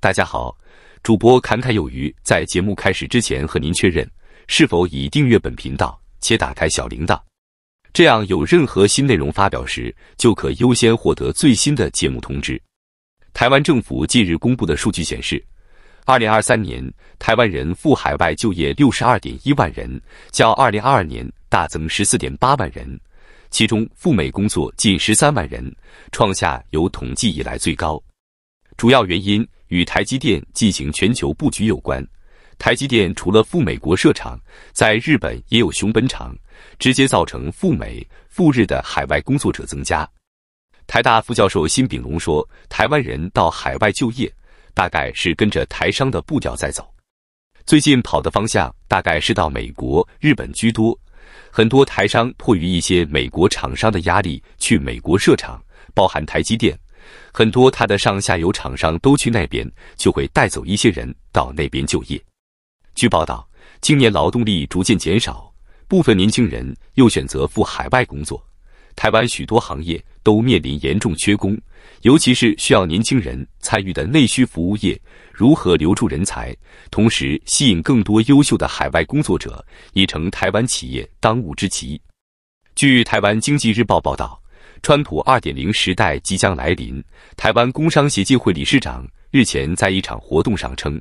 大家好，主播侃侃有余。在节目开始之前，和您确认是否已订阅本频道且打开小铃铛，这样有任何新内容发表时，就可优先获得最新的节目通知。台湾政府近日公布的数据显示，二零二三年台湾人赴海外就业六十二点一万人，较二零二二年大增十四点八万人，其中赴美工作近十三万人，创下有统计以来最高。主要原因。与台积电进行全球布局有关，台积电除了赴美国设厂，在日本也有熊本厂，直接造成赴美、赴日的海外工作者增加。台大副教授辛炳龙说：“台湾人到海外就业，大概是跟着台商的步调在走。最近跑的方向大概是到美国、日本居多，很多台商迫于一些美国厂商的压力去美国设厂，包含台积电。”很多他的上下游厂商都去那边，就会带走一些人到那边就业。据报道，今年劳动力逐渐减少，部分年轻人又选择赴海外工作。台湾许多行业都面临严重缺工，尤其是需要年轻人参与的内需服务业。如何留住人才，同时吸引更多优秀的海外工作者，已成台湾企业当务之急。据《台湾经济日报》报道。川普二点零时代即将来临。台湾工商协进会理事长日前在一场活动上称，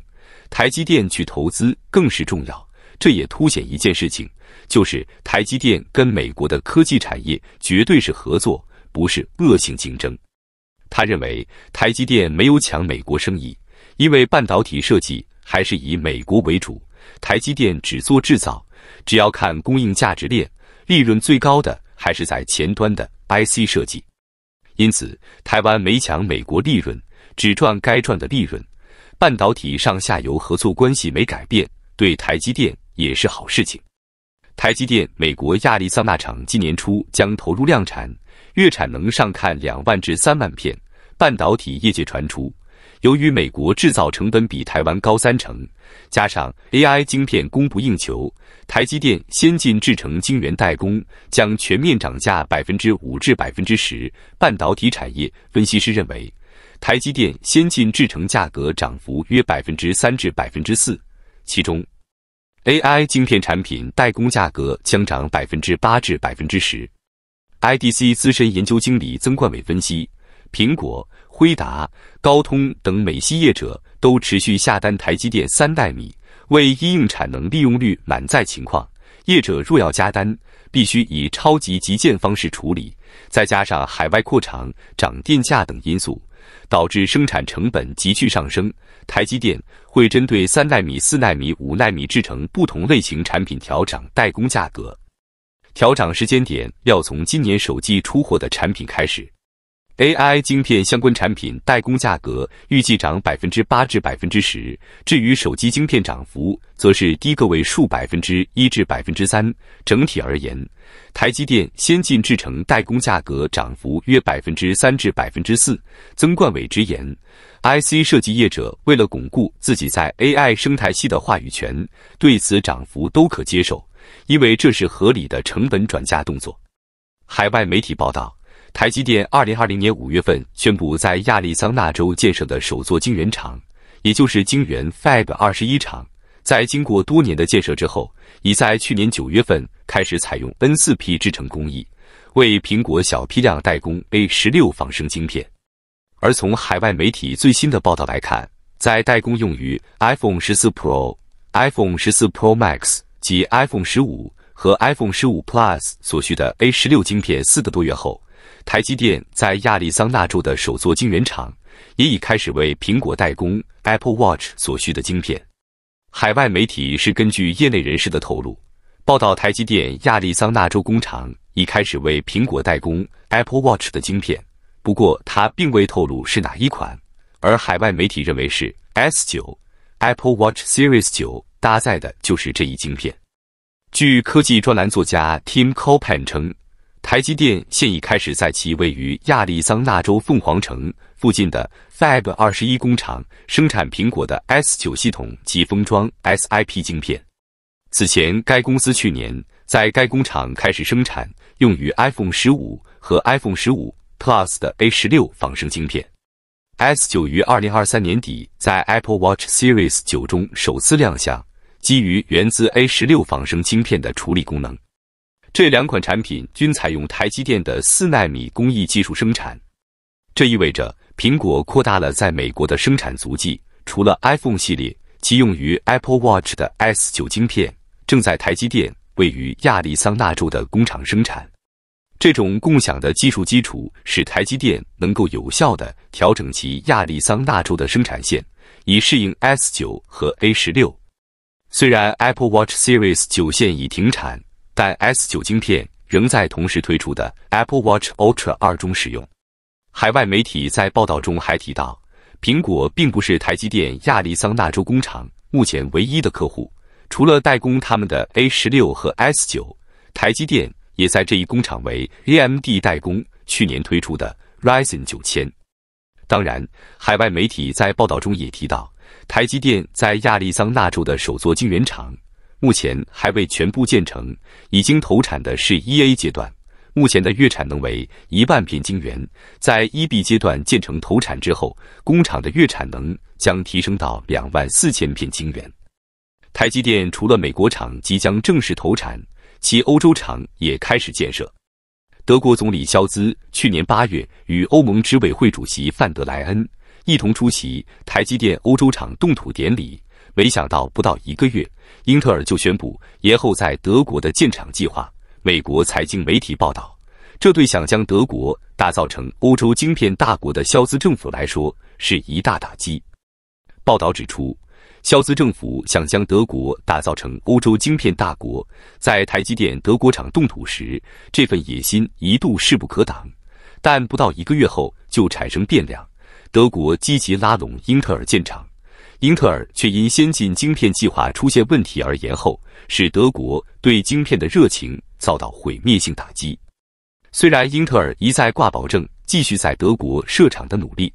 台积电去投资更是重要。这也凸显一件事情，就是台积电跟美国的科技产业绝对是合作，不是恶性竞争。他认为台积电没有抢美国生意，因为半导体设计还是以美国为主，台积电只做制造，只要看供应价值链，利润最高的。还是在前端的 IC 设计，因此台湾没抢美国利润，只赚该赚的利润。半导体上下游合作关系没改变，对台积电也是好事情。台积电美国亚利桑那厂今年初将投入量产，月产能上看两万至三万片。半导体业界传出，由于美国制造成本比台湾高三成，加上 AI 晶片供不应求。台积电先进制程晶圆代工将全面涨价百分之五至百分之十。半导体产业分析师认为，台积电先进制程价格涨幅约百分之三至百分之四，其中 AI 晶片产品代工价格将涨百分之八至百分之十。IDC 资深研究经理曾冠伟分析，苹果、辉达、高通等美系业者都持续下单台积电三代米。为因应产能利用率满载情况，业者若要加单，必须以超级急件方式处理。再加上海外扩厂、涨电价等因素，导致生产成本急剧上升。台积电会针对三纳米、四纳米、五纳米制成不同类型产品调涨代工价格，调涨时间点要从今年首季出货的产品开始。AI 晶片相关产品代工价格预计涨百分之八至百分之十，至于手机晶片涨幅则是低个位数百分之一至百分之三。整体而言，台积电先进制程代工价格涨幅约百分之三至百分之四。曾冠伟直言，IC 设计业者为了巩固自己在 AI 生态系的话语权，对此涨幅都可接受，因为这是合理的成本转嫁动作。海外媒体报道。台积电二零二零年五月份宣布在亚利桑那州建设的首座晶圆厂，也就是晶圆 Fab 二十一厂，在经过多年的建设之后，已在去年九月份开始采用 N 四 P 制程工艺，为苹果小批量代工 A 十六仿生晶片。而从海外媒体最新的报道来看，在代工用于 iPhone 十四 Pro、iPhone 十四 Pro Max 及 iPhone 十五和 iPhone 十五 Plus 所需的 A 十六晶片四个多月后。台积电在亚利桑那州的首座晶圆厂也已开始为苹果代工 Apple Watch 所需的晶片。海外媒体是根据业内人士的透露报道，台积电亚利桑那州工厂已开始为苹果代工 Apple Watch 的晶片，不过他并未透露是哪一款。而海外媒体认为是 S 九 Apple Watch Series 九搭载的就是这一晶片。据科技专栏作家 Tim Copen 称。台积电现已开始在其位于亚利桑那州凤凰城附近的 Fab 21工厂生产苹果的 S9 系统及封装 SIP 晶片。此前，该公司去年在该工厂开始生产用于 iPhone 15和 iPhone 15 Plus 的 A16 仿生晶片。S9 于2023年底在 Apple Watch Series 9中首次亮相，基于源自 A16 仿生晶片的处理功能。这两款产品均采用台积电的四纳米工艺技术生产，这意味着苹果扩大了在美国的生产足迹。除了 iPhone 系列，其用于 Apple Watch 的 S 九晶片正在台积电位于亚利桑那州的工厂生产。这种共享的技术基础使台积电能够有效地调整其亚利桑那州的生产线，以适应 S 九和 A 十六。虽然 Apple Watch Series 九线已停产。但 S9 晶片仍在同时推出的 Apple Watch Ultra 2中使用。海外媒体在报道中还提到，苹果并不是台积电亚利桑那州工厂目前唯一的客户，除了代工他们的 A16 和 S9，台积电也在这一工厂为 AMD 代工去年推出的 Ryzen 9000。当然，海外媒体在报道中也提到，台积电在亚利桑那州的首座晶圆厂。目前还未全部建成，已经投产的是 e a 阶段，目前的月产能为一万片晶圆。在 e b 阶段建成投产之后，工厂的月产能将提升到两万四千片晶圆。台积电除了美国厂即将正式投产，其欧洲厂也开始建设。德国总理肖兹去年八月与欧盟执委会主席范德莱恩。一同出席台积电欧洲厂动土典礼，没想到不到一个月，英特尔就宣布延后在德国的建厂计划。美国财经媒体报道，这对想将德国打造成欧洲晶片大国的肖斯政府来说是一大打击。报道指出，肖斯政府想将德国打造成欧洲晶片大国，在台积电德国厂动土时，这份野心一度势不可挡，但不到一个月后就产生变量。德国积极拉拢英特尔建厂，英特尔却因先进晶片计划出现问题而延后，使德国对晶片的热情遭到毁灭性打击。虽然英特尔一再挂保证继续在德国设厂的努力，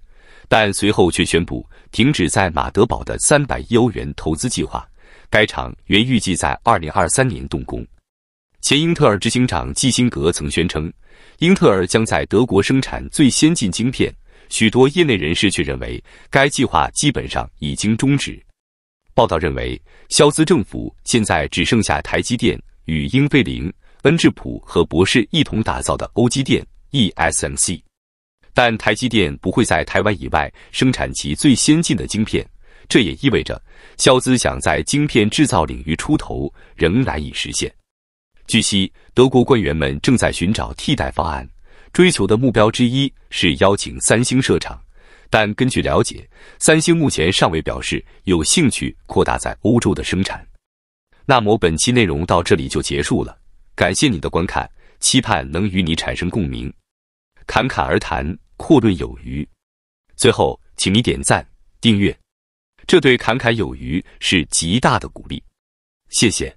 但随后却宣布停止在马德堡的三百亿欧元投资计划。该厂原预计在二零二三年动工。前英特尔执行长基辛格曾宣称，英特尔将在德国生产最先进晶片。许多业内人士却认为，该计划基本上已经终止。报道认为，肖兹政府现在只剩下台积电与英飞凌、恩智浦和博世一同打造的欧基电 ESMC，但台积电不会在台湾以外生产其最先进的晶片，这也意味着肖兹想在晶片制造领域出头仍难以实现。据悉，德国官员们正在寻找替代方案。追求的目标之一是邀请三星设厂，但根据了解，三星目前尚未表示有兴趣扩大在欧洲的生产。那么本期内容到这里就结束了，感谢你的观看，期盼能与你产生共鸣。侃侃而谈，阔论有余。最后，请你点赞、订阅，这对侃侃有余是极大的鼓励。谢谢。